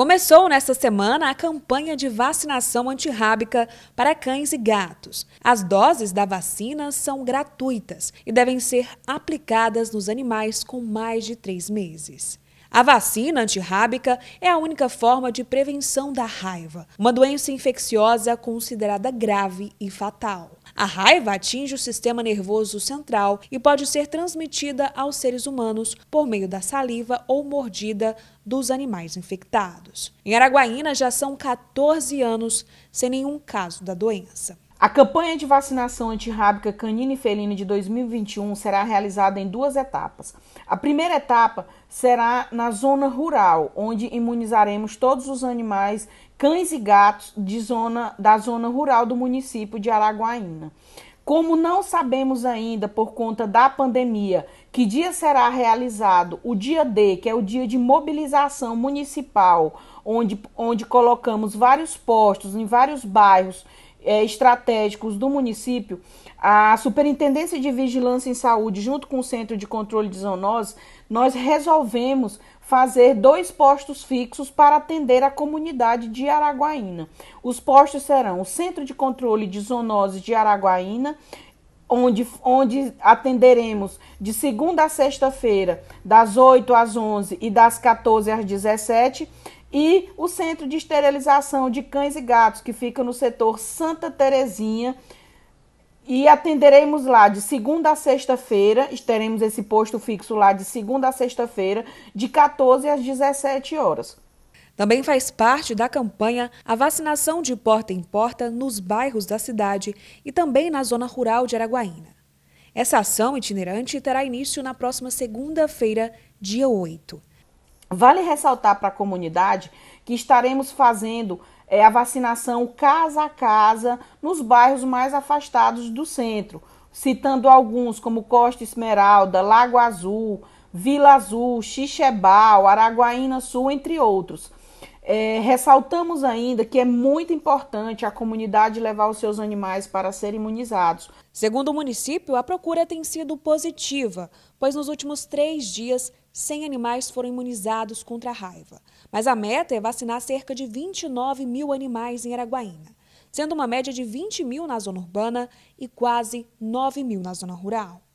Começou nesta semana a campanha de vacinação antirrábica para cães e gatos. As doses da vacina são gratuitas e devem ser aplicadas nos animais com mais de três meses. A vacina antirrábica é a única forma de prevenção da raiva, uma doença infecciosa considerada grave e fatal. A raiva atinge o sistema nervoso central e pode ser transmitida aos seres humanos por meio da saliva ou mordida dos animais infectados. Em Araguaína já são 14 anos sem nenhum caso da doença. A campanha de vacinação antirrábica canina e felina de 2021 será realizada em duas etapas. A primeira etapa será na zona rural, onde imunizaremos todos os animais, cães e gatos de zona, da zona rural do município de Araguaína. Como não sabemos ainda por conta da pandemia que dia será realizado o dia D, que é o dia de mobilização municipal, onde, onde colocamos vários postos em vários bairros é, estratégicos do município, a Superintendência de Vigilância em Saúde, junto com o Centro de Controle de Zoonoses, nós resolvemos fazer dois postos fixos para atender a comunidade de Araguaína. Os postos serão o Centro de Controle de Zoonoses de Araguaína, onde, onde atenderemos de segunda a sexta-feira, das 8 às 11 e das 14 às 17 e o Centro de Esterilização de Cães e Gatos, que fica no setor Santa Terezinha. E atenderemos lá de segunda a sexta-feira, teremos esse posto fixo lá de segunda a sexta-feira, de 14 às 17 horas. Também faz parte da campanha a vacinação de porta em porta nos bairros da cidade e também na zona rural de Araguaína. Essa ação itinerante terá início na próxima segunda-feira, dia 8. Vale ressaltar para a comunidade que estaremos fazendo é, a vacinação casa a casa nos bairros mais afastados do centro, citando alguns como Costa Esmeralda, Lago Azul, Vila Azul, Xixebal, Araguaína Sul, entre outros. É, ressaltamos ainda que é muito importante a comunidade levar os seus animais para serem imunizados. Segundo o município, a procura tem sido positiva, pois nos últimos três dias 100 animais foram imunizados contra a raiva. Mas a meta é vacinar cerca de 29 mil animais em Araguaína, sendo uma média de 20 mil na zona urbana e quase 9 mil na zona rural.